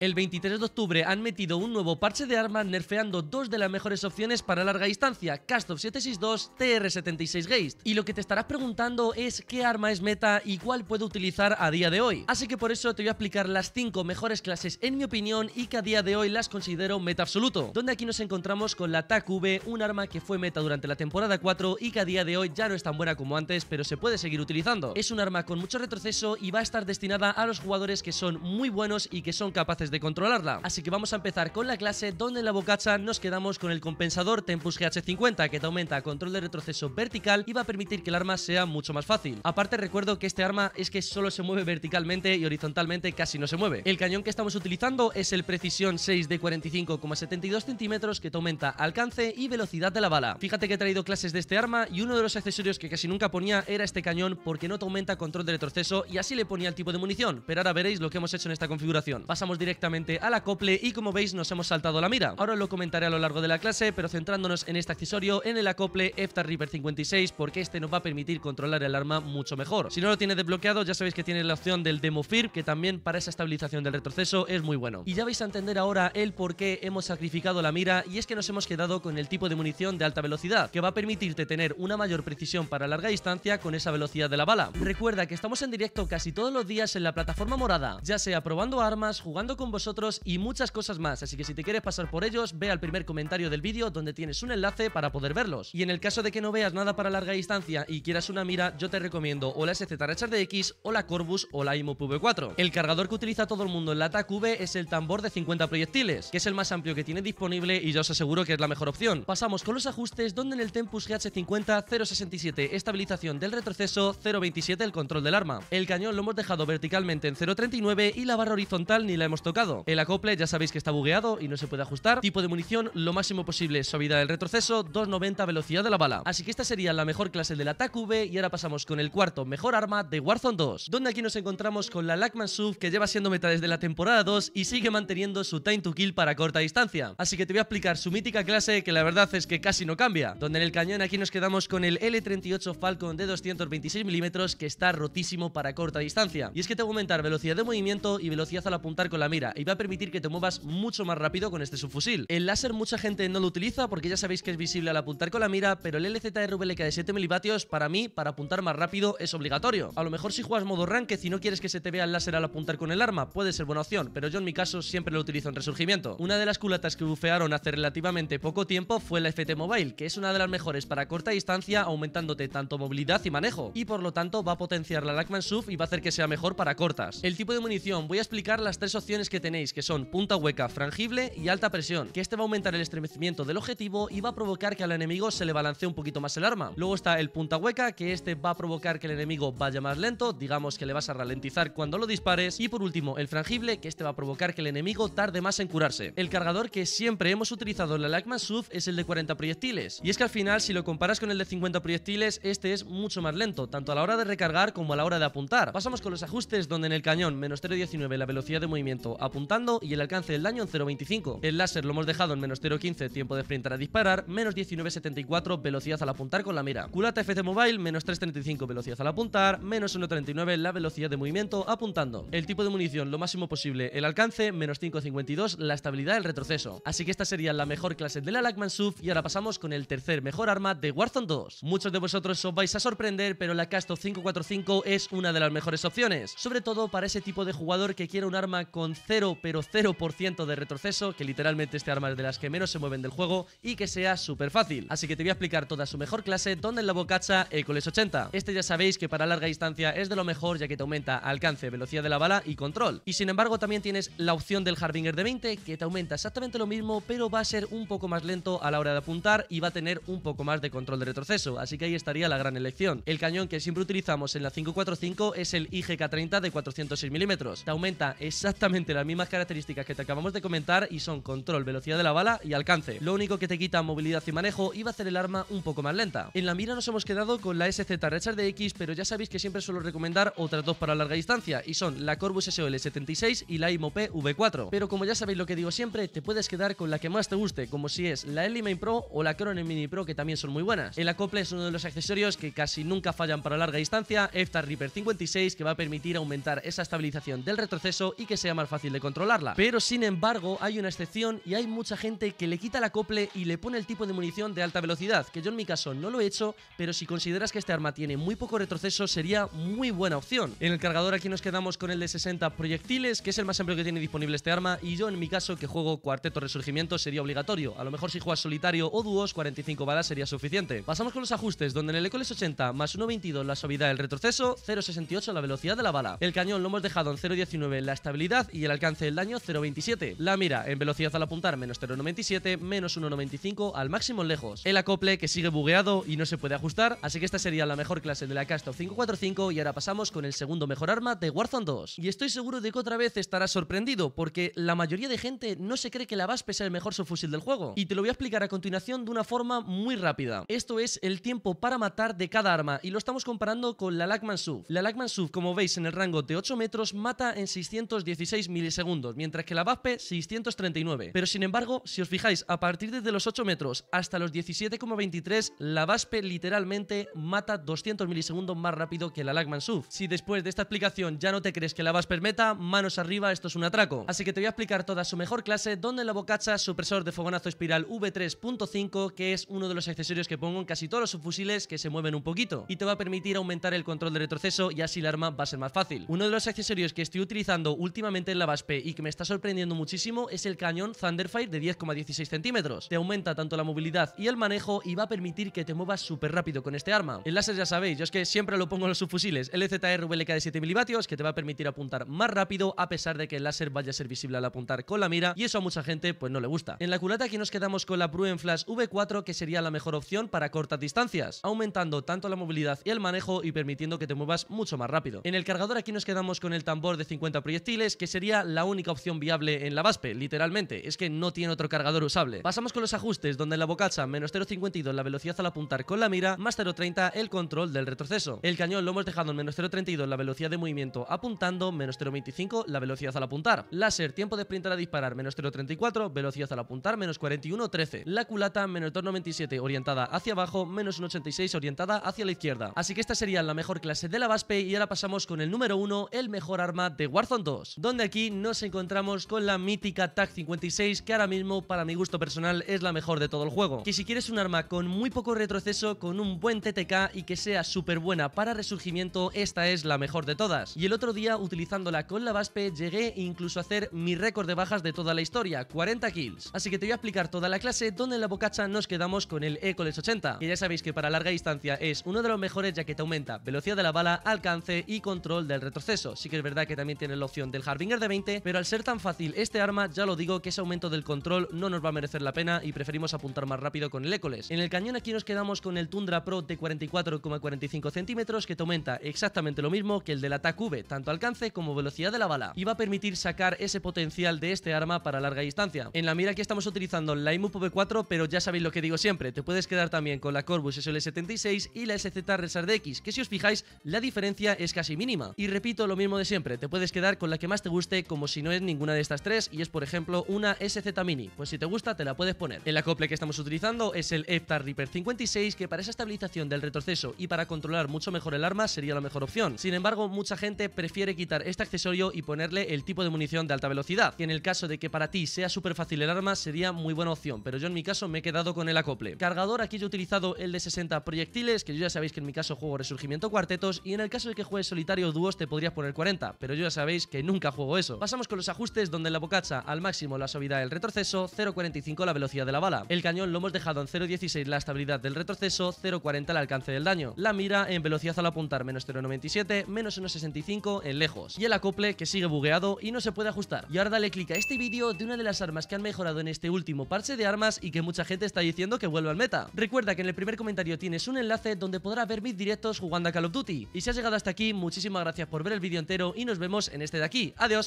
El 23 de octubre han metido un nuevo parche de armas nerfeando dos de las mejores opciones para larga distancia, Cast of 762, TR-76 Geist. Y lo que te estarás preguntando es qué arma es meta y cuál puedo utilizar a día de hoy. Así que por eso te voy a explicar las 5 mejores clases en mi opinión y que a día de hoy las considero meta absoluto. Donde aquí nos encontramos con la TAC-V, un arma que fue meta durante la temporada 4 y que a día de hoy ya no es tan buena como antes, pero se puede seguir utilizando. Es un arma con mucho retroceso y va a estar destinada a los jugadores que son muy buenos y que son capaces de controlarla. Así que vamos a empezar con la clase donde en la bocacha nos quedamos con el compensador Tempus GH50 que te aumenta control de retroceso vertical y va a permitir que el arma sea mucho más fácil. Aparte recuerdo que este arma es que solo se mueve verticalmente y horizontalmente casi no se mueve. El cañón que estamos utilizando es el Precisión 6 de 45,72 centímetros que te aumenta alcance y velocidad de la bala. Fíjate que he traído clases de este arma y uno de los accesorios que casi nunca ponía era este cañón porque no te aumenta control de retroceso y así le ponía el tipo de munición, pero ahora veréis lo que hemos hecho en esta configuración. Pasamos directamente directamente al acople y como veis nos hemos saltado la mira. Ahora lo comentaré a lo largo de la clase, pero centrándonos en este accesorio, en el acople Eftar river 56, porque este nos va a permitir controlar el arma mucho mejor. Si no lo tienes desbloqueado, ya sabéis que tiene la opción del Demo fir que también para esa estabilización del retroceso es muy bueno. Y ya vais a entender ahora el por qué hemos sacrificado la mira, y es que nos hemos quedado con el tipo de munición de alta velocidad, que va a permitirte tener una mayor precisión para larga distancia con esa velocidad de la bala. Recuerda que estamos en directo casi todos los días en la plataforma morada, ya sea probando armas, jugando con vosotros y muchas cosas más, así que si te quieres pasar por ellos, ve al primer comentario del vídeo donde tienes un enlace para poder verlos. Y en el caso de que no veas nada para larga distancia y quieras una mira, yo te recomiendo o la SZRHDX, X o la Corvus o la Imo V 4. El cargador que utiliza todo el mundo en la TAC-V es el tambor de 50 proyectiles, que es el más amplio que tiene disponible y yo os aseguro que es la mejor opción. Pasamos con los ajustes donde en el Tempus GH50 067 estabilización del retroceso, 027 el control del arma. El cañón lo hemos dejado verticalmente en 039 y la barra horizontal ni la hemos tocado el acople ya sabéis que está bugueado y no se puede ajustar. Tipo de munición, lo máximo posible suavidad del retroceso, 290 velocidad de la bala. Así que esta sería la mejor clase del ataque V y ahora pasamos con el cuarto mejor arma de Warzone 2, donde aquí nos encontramos con la Lackman Sub que lleva siendo meta desde la temporada 2 y sigue manteniendo su time to kill para corta distancia. Así que te voy a explicar su mítica clase que la verdad es que casi no cambia, donde en el cañón aquí nos quedamos con el L38 Falcon de 226 milímetros que está rotísimo para corta distancia. Y es que te va a aumentar velocidad de movimiento y velocidad al apuntar con la mira, y va a permitir que te muevas mucho más rápido con este subfusil. El láser mucha gente no lo utiliza porque ya sabéis que es visible al apuntar con la mira, pero el LZR VLK de 7 milivatios para mí, para apuntar más rápido, es obligatorio. A lo mejor si juegas modo ranked Si no quieres que se te vea el láser al apuntar con el arma, puede ser buena opción, pero yo en mi caso siempre lo utilizo en resurgimiento. Una de las culatas que bufearon hace relativamente poco tiempo fue la FT Mobile, que es una de las mejores para corta distancia, aumentándote tanto movilidad y manejo, y por lo tanto va a potenciar la Lachman SUV y va a hacer que sea mejor para cortas. El tipo de munición, voy a explicar las tres opciones que tenéis, que son punta hueca, frangible y alta presión, que este va a aumentar el estremecimiento del objetivo y va a provocar que al enemigo se le balancee un poquito más el arma. Luego está el punta hueca, que este va a provocar que el enemigo vaya más lento, digamos que le vas a ralentizar cuando lo dispares. Y por último, el frangible, que este va a provocar que el enemigo tarde más en curarse. El cargador que siempre hemos utilizado en la LACMA SUV es el de 40 proyectiles. Y es que al final, si lo comparas con el de 50 proyectiles, este es mucho más lento, tanto a la hora de recargar como a la hora de apuntar. Pasamos con los ajustes donde en el cañón menos 0.19 la velocidad de movimiento apuntando y el alcance del daño en 0.25. El láser lo hemos dejado en menos 0.15 tiempo de frente a disparar, menos 19.74 velocidad al apuntar con la mira. Culata FC Mobile, menos 3.35 velocidad al apuntar, menos 1.39 la velocidad de movimiento apuntando. El tipo de munición lo máximo posible el alcance, menos 5.52 la estabilidad del retroceso. Así que esta sería la mejor clase de la lagman y ahora pasamos con el tercer mejor arma de Warzone 2. Muchos de vosotros os vais a sorprender, pero la Casto 545 es una de las mejores opciones, sobre todo para ese tipo de jugador que quiere un arma con 0, pero 0% de retroceso, que literalmente este arma es de las que menos se mueven del juego y que sea súper fácil. Así que te voy a explicar toda su mejor clase, donde en la bocacha Ecoles 80. Este ya sabéis que para larga distancia es de lo mejor ya que te aumenta alcance, velocidad de la bala y control. Y sin embargo también tienes la opción del Harbinger de 20 que te aumenta exactamente lo mismo pero va a ser un poco más lento a la hora de apuntar y va a tener un poco más de control de retroceso, así que ahí estaría la gran elección. El cañón que siempre utilizamos en la 545 es el IGK-30 de 406 milímetros. Te aumenta exactamente la las mismas características que te acabamos de comentar y son control, velocidad de la bala y alcance. Lo único que te quita movilidad y manejo y va a hacer el arma un poco más lenta. En la mira nos hemos quedado con la SZ de X, pero ya sabéis que siempre suelo recomendar otras dos para larga distancia y son la Corbus SOL 76 y la IMOP V4. Pero como ya sabéis lo que digo siempre, te puedes quedar con la que más te guste, como si es la Eli Pro o la Cronen Mini Pro que también son muy buenas. El acople es uno de los accesorios que casi nunca fallan para larga distancia, Eftar Reaper 56 que va a permitir aumentar esa estabilización del retroceso y que sea más fácil de controlarla. Pero sin embargo, hay una excepción y hay mucha gente que le quita la acople y le pone el tipo de munición de alta velocidad, que yo en mi caso no lo he hecho, pero si consideras que este arma tiene muy poco retroceso, sería muy buena opción. En el cargador aquí nos quedamos con el de 60 proyectiles, que es el más amplio que tiene disponible este arma, y yo en mi caso, que juego cuarteto resurgimiento, sería obligatorio. A lo mejor si juegas solitario o dúos, 45 balas sería suficiente. Pasamos con los ajustes, donde en el Ecoles 80 más 1.22 la suavidad del retroceso, 0.68 la velocidad de la bala. El cañón lo hemos dejado en 0.19 la estabilidad y el alcance el daño 0,27. La mira en velocidad al apuntar menos 0,97, menos 1,95 al máximo lejos. El acople que sigue bugueado y no se puede ajustar, así que esta sería la mejor clase de la of 545 y ahora pasamos con el segundo mejor arma de Warzone 2. Y estoy seguro de que otra vez estarás sorprendido porque la mayoría de gente no se cree que la VASP es el mejor subfusil del juego y te lo voy a explicar a continuación de una forma muy rápida. Esto es el tiempo para matar de cada arma y lo estamos comparando con la lagman Sub. La lagman Sub, como veis en el rango de 8 metros, mata en 616 mil segundos mientras que la VASPE 639. Pero sin embargo, si os fijáis, a partir desde los 8 metros hasta los 17,23, la Vasp literalmente mata 200 milisegundos más rápido que la Lagman SUV. Si después de esta explicación ya no te crees que la Vasp meta, manos arriba, esto es un atraco. Así que te voy a explicar toda su mejor clase, donde la bocacha supresor de fogonazo espiral V3.5, que es uno de los accesorios que pongo en casi todos los fusiles que se mueven un poquito, y te va a permitir aumentar el control de retroceso y así el arma va a ser más fácil. Uno de los accesorios que estoy utilizando últimamente en la base y que me está sorprendiendo muchísimo es el cañón Thunderfire de 10,16 centímetros. Te aumenta tanto la movilidad y el manejo y va a permitir que te muevas súper rápido con este arma. El láser ya sabéis, yo es que siempre lo pongo en los subfusiles. El EZR VLK de 7 milivatios que te va a permitir apuntar más rápido a pesar de que el láser vaya a ser visible al apuntar con la mira y eso a mucha gente pues no le gusta. En la culata aquí nos quedamos con la Bruen Flash V4 que sería la mejor opción para cortas distancias, aumentando tanto la movilidad y el manejo y permitiendo que te muevas mucho más rápido. En el cargador aquí nos quedamos con el tambor de 50 proyectiles que sería la única opción viable en la VASPE, literalmente, es que no tiene otro cargador usable. Pasamos con los ajustes, donde en la bocacha menos 0.52 la velocidad al apuntar con la mira, más 0.30 el control del retroceso. El cañón lo hemos dejado en menos 0.32 la velocidad de movimiento apuntando, menos 0.25 la velocidad al apuntar. Láser, tiempo de sprint a disparar, menos 0.34, velocidad al apuntar, menos 41.13. La culata, menos 2.97 orientada hacia abajo, menos 1.86 orientada hacia la izquierda. Así que esta sería la mejor clase de la VASPE y ahora pasamos con el número 1, el mejor arma de Warzone 2, donde aquí nos encontramos con la mítica TAC 56 que ahora mismo para mi gusto personal es la mejor de todo el juego. y si quieres un arma con muy poco retroceso, con un buen TTK y que sea súper buena para resurgimiento, esta es la mejor de todas. Y el otro día utilizándola con la Vaspe llegué incluso a hacer mi récord de bajas de toda la historia, 40 kills. Así que te voy a explicar toda la clase donde en la bocacha nos quedamos con el Ecoles 80, que ya sabéis que para larga distancia es uno de los mejores ya que te aumenta velocidad de la bala, alcance y control del retroceso. Sí que es verdad que también tiene la opción del Harbinger de 20 pero al ser tan fácil este arma, ya lo digo que ese aumento del control no nos va a merecer la pena y preferimos apuntar más rápido con el Écoles. En el cañón aquí nos quedamos con el Tundra Pro de 44,45 centímetros que te aumenta exactamente lo mismo que el del Attack V, tanto alcance como velocidad de la bala, y va a permitir sacar ese potencial de este arma para larga distancia. En la mira que estamos utilizando la IMU V4, pero ya sabéis lo que digo siempre, te puedes quedar también con la Corbus SL76 y la SZ Resard X, que si os fijáis, la diferencia es casi mínima. Y repito lo mismo de siempre, te puedes quedar con la que más te guste, como si no es ninguna de estas tres y es por ejemplo una SZ Mini, pues si te gusta te la puedes poner. El acople que estamos utilizando es el EFTAR Reaper 56 que para esa estabilización del retroceso y para controlar mucho mejor el arma sería la mejor opción. Sin embargo, mucha gente prefiere quitar este accesorio y ponerle el tipo de munición de alta velocidad, que en el caso de que para ti sea súper fácil el arma sería muy buena opción, pero yo en mi caso me he quedado con el acople. Cargador, aquí yo he utilizado el de 60 proyectiles, que yo ya sabéis que en mi caso juego Resurgimiento Cuartetos, y en el caso de que juegues solitario o dúos te podrías poner 40, pero yo ya sabéis que nunca juego eso. Pasamos con los ajustes donde la bocacha al máximo la suavidad del retroceso, 0.45 la velocidad de la bala. El cañón lo hemos dejado en 0.16 la estabilidad del retroceso, 0.40 el alcance del daño. La mira en velocidad al apuntar menos 0.97, menos 1.65 en lejos. Y el acople que sigue bugueado y no se puede ajustar. Y ahora dale click a este vídeo de una de las armas que han mejorado en este último parche de armas y que mucha gente está diciendo que vuelva al meta. Recuerda que en el primer comentario tienes un enlace donde podrás ver mis directos jugando a Call of Duty. Y si has llegado hasta aquí, muchísimas gracias por ver el vídeo entero y nos vemos en este de aquí. Adiós.